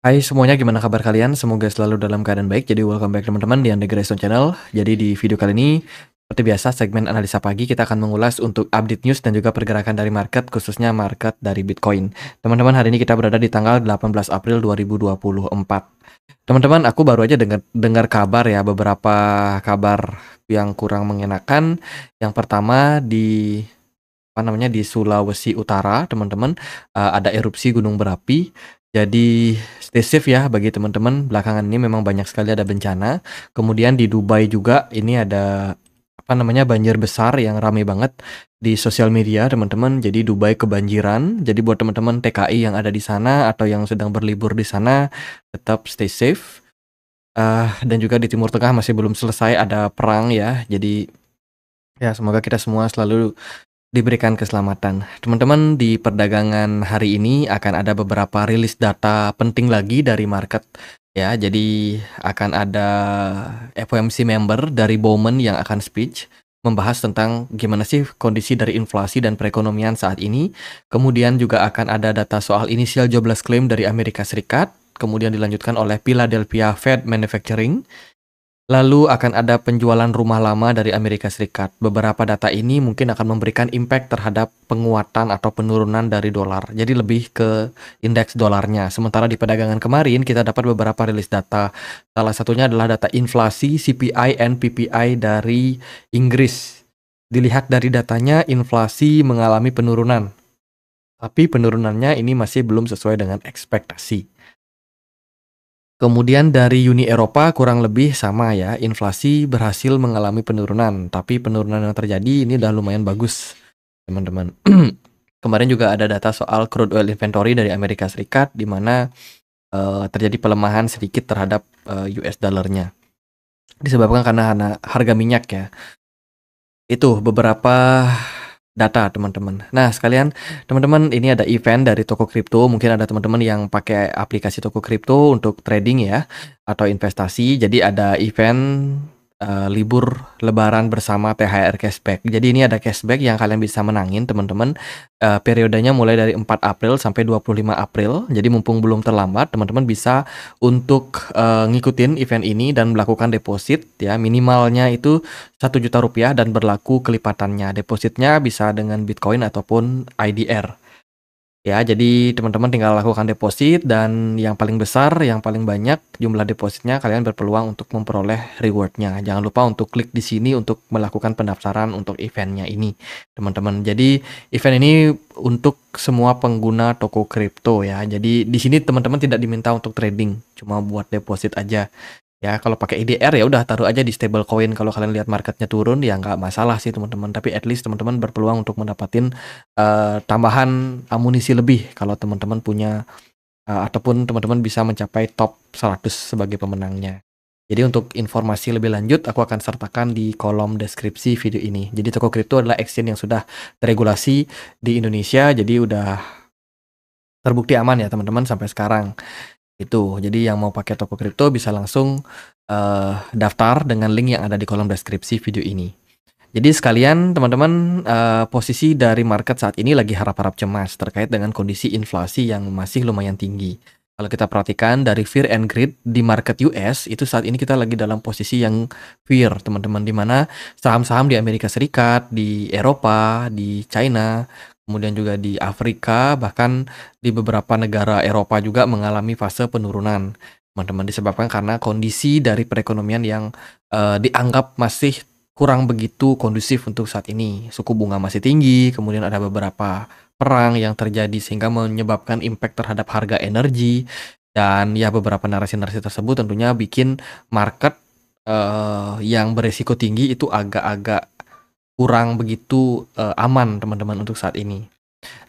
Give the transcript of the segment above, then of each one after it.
Hai semuanya, gimana kabar kalian? Semoga selalu dalam keadaan baik. Jadi welcome back teman-teman di Undergraduate Channel. Jadi di video kali ini, seperti biasa segmen analisa pagi kita akan mengulas untuk update news dan juga pergerakan dari market, khususnya market dari Bitcoin. Teman-teman, hari ini kita berada di tanggal 18 April 2024. Teman-teman, aku baru aja dengar dengar kabar ya, beberapa kabar yang kurang mengenakan. Yang pertama di apa namanya di Sulawesi Utara, teman-teman, eh, ada erupsi gunung berapi jadi stay safe ya bagi teman-teman. Belakangan ini memang banyak sekali ada bencana. Kemudian di Dubai juga ini ada apa namanya banjir besar yang ramai banget di sosial media teman-teman. Jadi Dubai kebanjiran. Jadi buat teman-teman TKI yang ada di sana atau yang sedang berlibur di sana tetap stay safe. Uh, dan juga di Timur Tengah masih belum selesai ada perang ya. Jadi ya semoga kita semua selalu diberikan keselamatan. Teman-teman, di perdagangan hari ini akan ada beberapa rilis data penting lagi dari market ya. Jadi akan ada FOMC member dari Bowman yang akan speech membahas tentang gimana sih kondisi dari inflasi dan perekonomian saat ini. Kemudian juga akan ada data soal inisial jobless claim dari Amerika Serikat, kemudian dilanjutkan oleh Philadelphia Fed Manufacturing Lalu akan ada penjualan rumah lama dari Amerika Serikat. Beberapa data ini mungkin akan memberikan impact terhadap penguatan atau penurunan dari dolar. Jadi lebih ke indeks dolarnya. Sementara di perdagangan kemarin kita dapat beberapa rilis data. Salah satunya adalah data inflasi CPI dan PPI dari Inggris. Dilihat dari datanya inflasi mengalami penurunan. Tapi penurunannya ini masih belum sesuai dengan ekspektasi. Kemudian dari Uni Eropa kurang lebih sama ya, inflasi berhasil mengalami penurunan, tapi penurunan yang terjadi ini udah lumayan bagus, teman-teman. Kemarin juga ada data soal crude oil inventory dari Amerika Serikat di mana uh, terjadi pelemahan sedikit terhadap uh, eh, US dollarnya. Disebabkan karena harga minyak ya. Itu beberapa data teman-teman. Nah sekalian teman-teman ini ada event dari toko kripto mungkin ada teman-teman yang pakai aplikasi toko kripto untuk trading ya atau investasi. Jadi ada event uh, libur lebaran bersama THR cashback. Jadi ini ada cashback yang kalian bisa menangin teman-teman. Uh, periodenya mulai dari 4 April sampai 25 April. Jadi mumpung belum terlambat, teman-teman bisa untuk uh, ngikutin event ini dan melakukan deposit ya minimalnya itu satu juta rupiah dan berlaku kelipatannya. Depositnya bisa dengan Bitcoin ataupun IDR. Ya, jadi teman-teman tinggal lakukan deposit dan yang paling besar, yang paling banyak jumlah depositnya kalian berpeluang untuk memperoleh rewardnya. Jangan lupa untuk klik di sini untuk melakukan pendaftaran untuk eventnya ini, teman-teman. Jadi event ini untuk semua pengguna toko kripto ya. Jadi di sini teman-teman tidak diminta untuk trading, cuma buat deposit aja ya kalau pakai IDR ya udah taruh aja di stable coin kalau kalian lihat marketnya turun ya nggak masalah sih teman-teman tapi at least teman-teman berpeluang untuk mendapatkan uh, tambahan amunisi lebih kalau teman-teman punya uh, ataupun teman-teman bisa mencapai top 100 sebagai pemenangnya jadi untuk informasi lebih lanjut aku akan sertakan di kolom deskripsi video ini jadi toko kripto adalah exchange yang sudah teregulasi di Indonesia jadi udah terbukti aman ya teman-teman sampai sekarang itu. Jadi yang mau pakai toko kripto bisa langsung uh, daftar dengan link yang ada di kolom deskripsi video ini. Jadi sekalian teman-teman uh, posisi dari market saat ini lagi harap-harap cemas terkait dengan kondisi inflasi yang masih lumayan tinggi. Kalau kita perhatikan dari fear and greed di market US itu saat ini kita lagi dalam posisi yang fear teman-teman di mana saham-saham di Amerika Serikat, di Eropa, di China kemudian juga di Afrika, bahkan di beberapa negara Eropa juga mengalami fase penurunan. Teman-teman disebabkan karena kondisi dari perekonomian yang uh, dianggap masih kurang begitu kondusif untuk saat ini. Suku bunga masih tinggi, kemudian ada beberapa perang yang terjadi sehingga menyebabkan impact terhadap harga energi dan ya beberapa narasi-narasi tersebut tentunya bikin market uh, yang beresiko tinggi itu agak-agak kurang begitu uh, aman teman-teman untuk saat ini.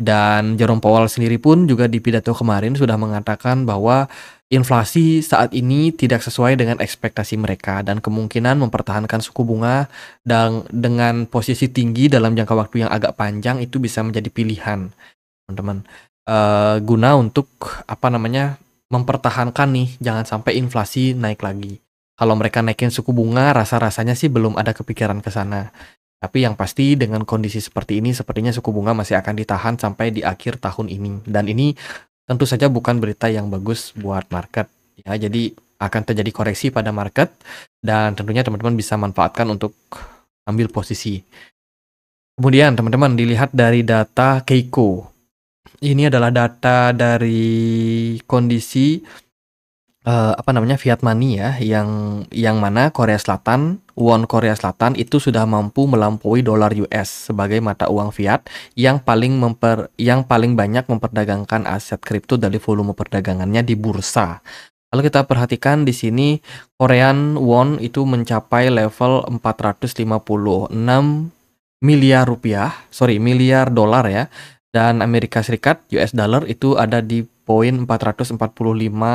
Dan Jerome Powell sendiri pun juga di pidato kemarin sudah mengatakan bahwa inflasi saat ini tidak sesuai dengan ekspektasi mereka dan kemungkinan mempertahankan suku bunga dan dengan posisi tinggi dalam jangka waktu yang agak panjang itu bisa menjadi pilihan, teman-teman. Uh, guna untuk apa namanya mempertahankan nih jangan sampai inflasi naik lagi. Kalau mereka naikin suku bunga, rasa-rasanya sih belum ada kepikiran ke sana. Tapi yang pasti dengan kondisi seperti ini sepertinya suku bunga masih akan ditahan sampai di akhir tahun ini. Dan ini tentu saja bukan berita yang bagus buat market. Ya, jadi akan terjadi koreksi pada market dan tentunya teman-teman bisa manfaatkan untuk ambil posisi. Kemudian teman-teman dilihat dari data Keiko. Ini adalah data dari kondisi uh, apa namanya fiat money ya yang yang mana Korea Selatan won Korea Selatan itu sudah mampu melampaui dolar US sebagai mata uang fiat yang paling memper yang paling banyak memperdagangkan aset kripto dari volume perdagangannya di bursa. kalau kita perhatikan di sini Korean won itu mencapai level 456 miliar rupiah, sorry miliar dolar ya, dan Amerika Serikat US dollar itu ada di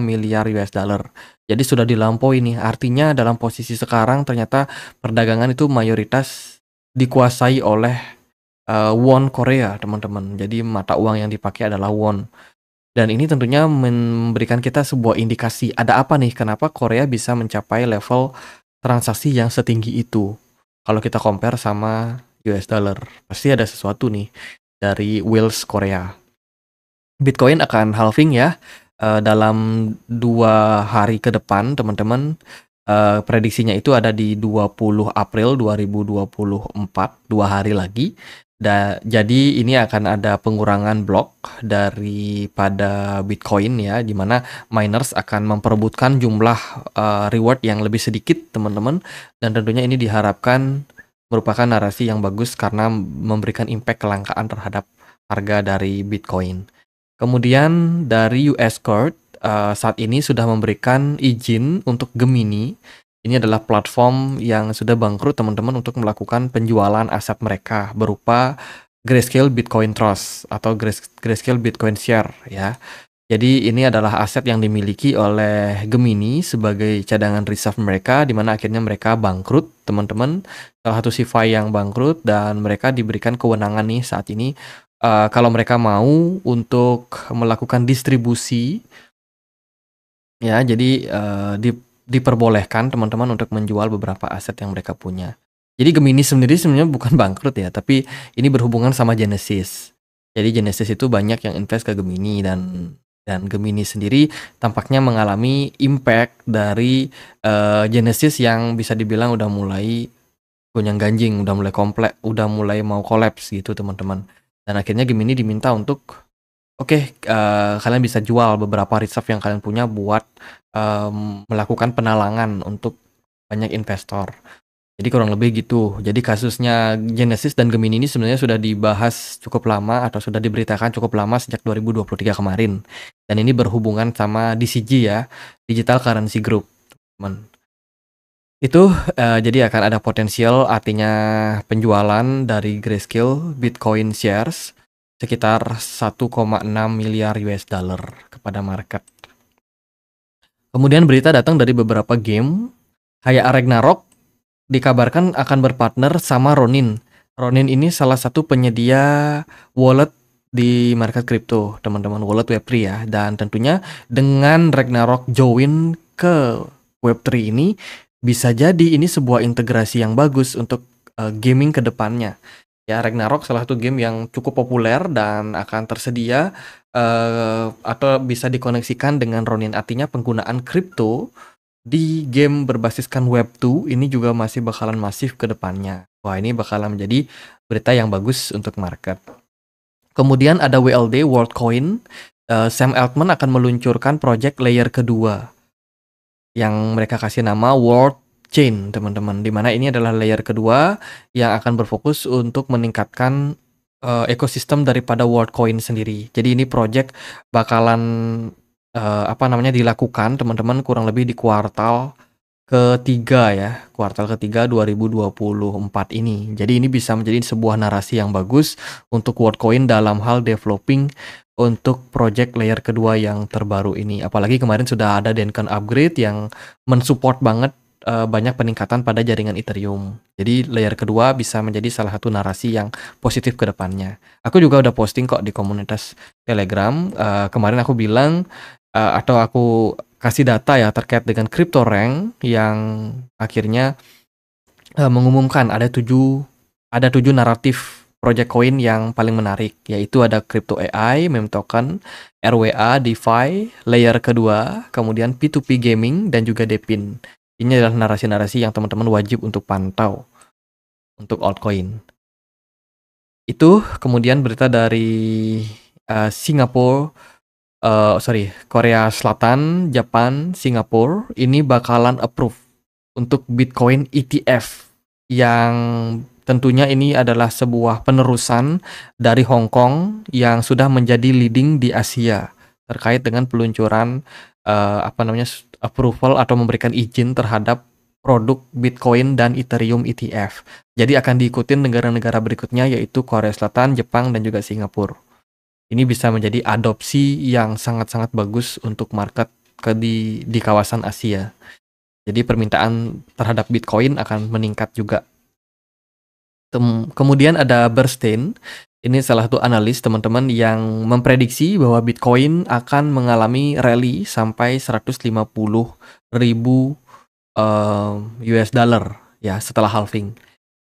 miliar US dollar. Jadi sudah dilampaui ini. Artinya dalam posisi sekarang ternyata perdagangan itu mayoritas dikuasai oleh uh, won Korea, teman-teman. Jadi mata uang yang dipakai adalah won. Dan ini tentunya memberikan kita sebuah indikasi ada apa nih kenapa Korea bisa mencapai level transaksi yang setinggi itu. Kalau kita compare sama US dollar, pasti ada sesuatu nih dari Wills Korea. Bitcoin akan halving ya uh, dalam dua hari ke depan teman-teman uh, prediksinya itu ada di 20 April 2024 dua hari lagi da jadi ini akan ada pengurangan blok daripada Bitcoin ya di mana miners akan memperebutkan jumlah uh, reward yang lebih sedikit teman-teman dan tentunya ini diharapkan merupakan narasi yang bagus karena memberikan impact kelangkaan terhadap harga dari Bitcoin. Kemudian dari US Court uh, saat ini sudah memberikan izin untuk Gemini. Ini adalah platform yang sudah bangkrut teman-teman untuk melakukan penjualan aset mereka berupa Grayscale Bitcoin Trust atau Grayscale Bitcoin Share ya. Jadi ini adalah aset yang dimiliki oleh Gemini sebagai cadangan reserve mereka di mana akhirnya mereka bangkrut, teman-teman. Salah satu CeFi yang bangkrut dan mereka diberikan kewenangan nih saat ini Eh, kalau mereka mau untuk melakukan distribusi ya jadi uh, di, diperbolehkan teman-teman untuk menjual beberapa aset yang mereka punya. Jadi Gemini sendiri sebenarnya bukan bangkrut ya, tapi ini berhubungan sama Genesis. Jadi Genesis itu banyak yang invest ke Gemini dan dan Gemini sendiri tampaknya mengalami impact dari uh, Genesis yang bisa dibilang udah mulai gonjang ganjing, udah mulai komplek, udah mulai mau kolaps gitu teman-teman. Dan akhirnya Gemini diminta untuk oke okay, uh, eh, kalian bisa jual beberapa reserve yang kalian punya buat um, melakukan penalangan untuk banyak investor. Jadi kurang lebih gitu. Jadi kasusnya Genesis dan Gemini ini sebenarnya sudah dibahas cukup lama atau sudah diberitakan cukup lama sejak 2023 kemarin. Dan ini berhubungan sama DCG ya, Digital Currency Group, teman. Itu uh, jadi akan ada potensial artinya penjualan dari Grayscale Bitcoin shares sekitar 1,6 miliar US dollar kepada market. Kemudian berita datang dari beberapa game. kayak Ragnarok dikabarkan akan berpartner sama Ronin. Ronin ini salah satu penyedia wallet di market crypto, teman-teman wallet Web3 ya. Dan tentunya dengan Ragnarok join ke Web3 ini bisa jadi ini sebuah integrasi yang bagus untuk uh, gaming ke depannya. Ya, Ragnarok salah satu game yang cukup populer dan akan tersedia uh, atau bisa dikoneksikan dengan Ronin artinya penggunaan kripto di game berbasiskan Web2 ini juga masih bakalan masif ke depannya. Wah, ini bakalan menjadi berita yang bagus untuk market. Kemudian ada WLD Worldcoin. Uh, Sam Altman akan meluncurkan project layer kedua yang mereka kasih nama World Chain, teman-teman. Dimana ini adalah layer kedua yang akan berfokus untuk meningkatkan uh, ekosistem daripada World Coin sendiri. Jadi ini project bakalan uh, apa namanya dilakukan, teman-teman, kurang lebih di kuartal ketiga ya, kuartal ketiga 2024 ini. Jadi ini bisa menjadi sebuah narasi yang bagus untuk WorldCoin dalam hal developing untuk project layer kedua yang terbaru ini. Apalagi kemarin sudah ada Denken upgrade yang mensupport banget eh, banyak peningkatan pada jaringan Ethereum. Jadi layer kedua bisa menjadi salah satu narasi yang positif ke depannya. Aku juga udah posting kok di komunitas Telegram. Uh, kemarin aku bilang uh, atau aku kasih data ya terkait dengan crypto rank yang akhirnya uh, mengumumkan ada tujuh ada tujuh naratif project coin yang paling menarik yaitu ada crypto AI, meme token, RWA, DeFi, layer kedua, kemudian P2P gaming dan juga Depin. Ini adalah narasi-narasi yang teman-teman wajib untuk pantau untuk altcoin. Itu kemudian berita dari uh, Singapore uh, sorry Korea Selatan, Jepang, Singapura ini bakalan approve untuk Bitcoin ETF yang tentunya ini adalah sebuah penerusan dari Hong Kong yang sudah menjadi leading di Asia terkait dengan peluncuran uh, apa namanya approval atau memberikan izin terhadap produk Bitcoin dan Ethereum ETF. Jadi akan diikutin negara-negara berikutnya yaitu Korea Selatan, Jepang dan juga Singapura ini bisa menjadi adopsi yang sangat-sangat bagus untuk market ke di di kawasan Asia. Jadi permintaan terhadap Bitcoin akan meningkat juga. Tem kemudian ada Bernstein, ini salah satu analis teman-teman yang memprediksi bahwa Bitcoin akan mengalami rally sampai 150 ribu uh, eh, US dollar ya setelah halving.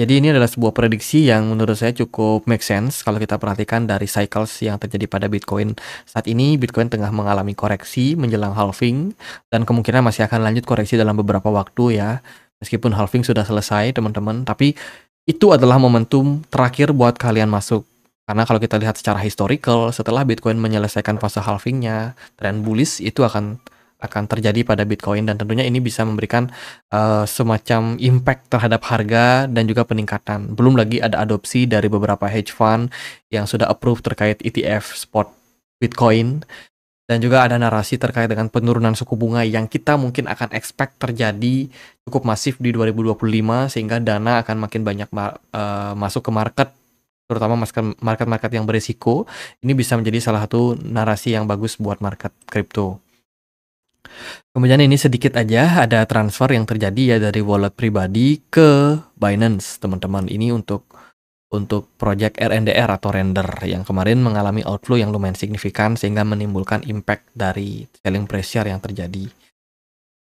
Jadi ini adalah sebuah prediksi yang menurut saya cukup make sense kalau kita perhatikan dari cycles yang terjadi pada Bitcoin. Saat ini Bitcoin tengah mengalami koreksi menjelang halving dan kemungkinan masih akan lanjut koreksi dalam beberapa waktu ya. Meskipun halving sudah selesai teman-teman, tapi itu adalah momentum terakhir buat kalian masuk. Karena kalau kita lihat secara historical, setelah Bitcoin menyelesaikan fase halvingnya, tren bullish itu akan akan terjadi pada Bitcoin dan tentunya ini bisa memberikan uh, semacam impact terhadap harga dan juga peningkatan. Belum lagi ada adopsi dari beberapa hedge fund yang sudah approve terkait ETF spot Bitcoin dan juga ada narasi terkait dengan penurunan suku bunga yang kita mungkin akan expect terjadi cukup masif di 2025 sehingga dana akan makin banyak ma uh, masuk ke market terutama market-market yang berisiko ini bisa menjadi salah satu narasi yang bagus buat market kripto. Kemudian ini sedikit aja ada transfer yang terjadi ya dari wallet pribadi ke Binance teman-teman ini untuk untuk project RNDR atau render yang kemarin mengalami outflow yang lumayan signifikan sehingga menimbulkan impact dari selling pressure yang terjadi.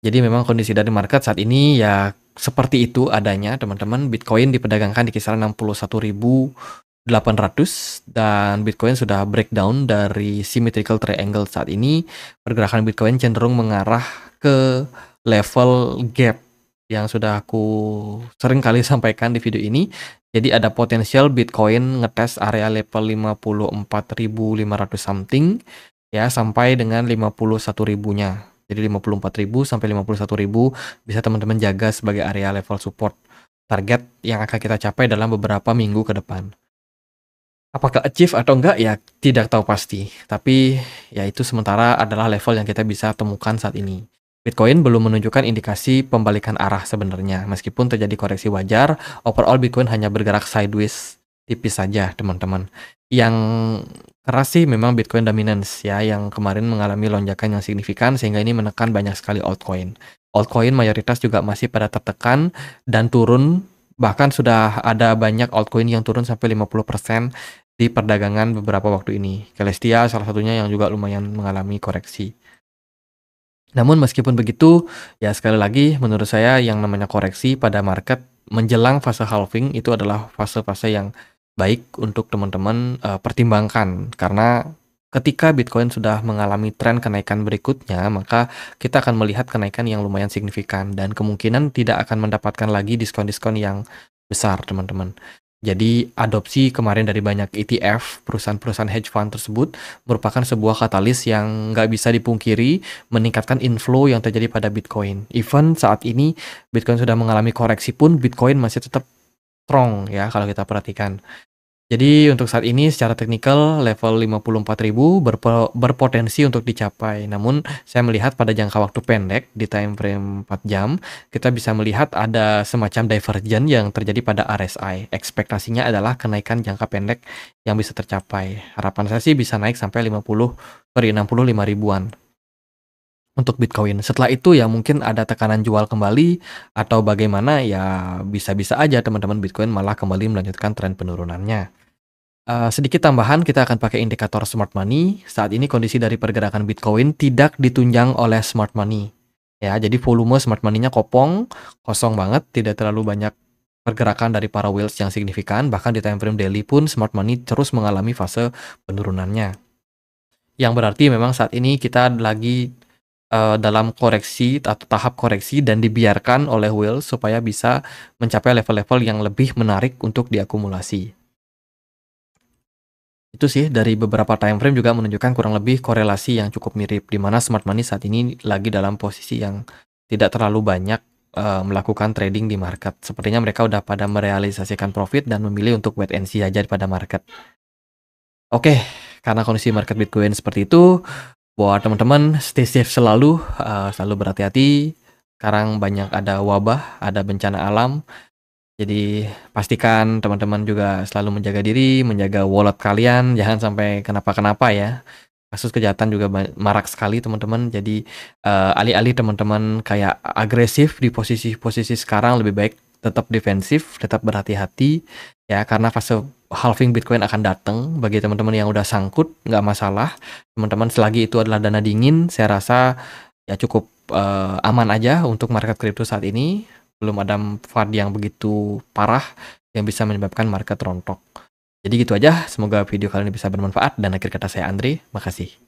Jadi memang kondisi dari market saat ini ya seperti itu adanya teman-teman Bitcoin diperdagangkan di kisaran ribu. 800 dan Bitcoin sudah breakdown dari symmetrical triangle saat ini pergerakan Bitcoin cenderung mengarah ke level gap yang sudah aku sering kali sampaikan di video ini jadi ada potensial Bitcoin ngetes area level 54.500 something ya sampai dengan 51.000-nya jadi 54.000 sampai 51.000 bisa teman-teman jaga sebagai area level support target yang akan kita capai dalam beberapa minggu ke depan apakah achieve atau enggak ya tidak tahu pasti. Tapi ya itu sementara adalah level yang kita bisa temukan saat ini. Bitcoin belum menunjukkan indikasi pembalikan arah sebenarnya. Meskipun terjadi koreksi wajar, overall Bitcoin hanya bergerak sideways tipis saja, teman-teman. Yang keras sih memang Bitcoin dominance ya, yang kemarin mengalami lonjakan yang signifikan sehingga ini menekan banyak sekali altcoin. Altcoin mayoritas juga masih pada tertekan dan turun bahkan sudah ada banyak altcoin yang turun sampai 50% di perdagangan beberapa waktu ini. Celestia salah satunya yang juga lumayan mengalami koreksi. Namun meskipun begitu, ya sekali lagi menurut saya yang namanya koreksi pada market menjelang fase halving itu adalah fase-fase yang baik untuk teman-teman e, pertimbangkan karena ketika Bitcoin sudah mengalami tren kenaikan berikutnya, maka kita akan melihat kenaikan yang lumayan signifikan dan kemungkinan tidak akan mendapatkan lagi diskon-diskon yang besar, teman-teman. Jadi adopsi kemarin dari banyak ETF perusahaan-perusahaan hedge fund tersebut merupakan sebuah katalis yang nggak bisa dipungkiri meningkatkan inflow yang terjadi pada Bitcoin. Even saat ini Bitcoin sudah mengalami koreksi pun Bitcoin masih tetap strong ya kalau kita perhatikan. Jadi untuk saat ini secara teknikal level 54.000 berpo berpotensi untuk dicapai. Namun saya melihat pada jangka waktu pendek di time frame 4 jam kita bisa melihat ada semacam divergen yang terjadi pada RSI. Ekspektasinya adalah kenaikan jangka pendek yang bisa tercapai. Harapan saya sih bisa naik sampai 50 per 65 ribuan untuk Bitcoin. Setelah itu ya mungkin ada tekanan jual kembali atau bagaimana ya bisa-bisa aja teman-teman Bitcoin malah kembali melanjutkan tren penurunannya. Uh, sedikit tambahan kita akan pakai indikator smart money. Saat ini kondisi dari pergerakan Bitcoin tidak ditunjang oleh smart money. Ya, jadi volume smart money-nya kopong, kosong banget, tidak terlalu banyak pergerakan dari para whales yang signifikan. Bahkan di time frame daily pun smart money terus mengalami fase penurunannya. Yang berarti memang saat ini kita lagi uh, dalam koreksi atau tahap koreksi dan dibiarkan oleh Will supaya bisa mencapai level-level yang lebih menarik untuk diakumulasi. Itu sih dari beberapa time frame juga menunjukkan kurang lebih korelasi yang cukup mirip di mana smart money saat ini lagi dalam posisi yang tidak terlalu banyak eh, melakukan trading di market. Sepertinya mereka udah pada merealisasikan profit dan memilih untuk wait and see aja pada market. Oke, okay, karena kondisi market Bitcoin seperti itu, Buat teman-teman, stay safe selalu, uh, selalu berhati-hati. Sekarang banyak ada wabah, ada bencana alam. Jadi pastikan teman-teman juga selalu menjaga diri, menjaga wallet kalian, jangan sampai kenapa-kenapa ya. Kasus kejahatan juga marak sekali teman-teman. Jadi uh, alih-alih teman-teman kayak agresif di posisi-posisi sekarang lebih baik tetap defensif, tetap berhati-hati ya karena fase halving Bitcoin akan datang bagi teman-teman yang udah sangkut nggak masalah teman-teman selagi itu adalah dana dingin saya rasa ya cukup uh, aman aja untuk market kripto saat ini belum ada fad yang begitu parah yang bisa menyebabkan market rontok jadi gitu aja semoga video kali ini bisa bermanfaat dan akhir kata saya Andri makasih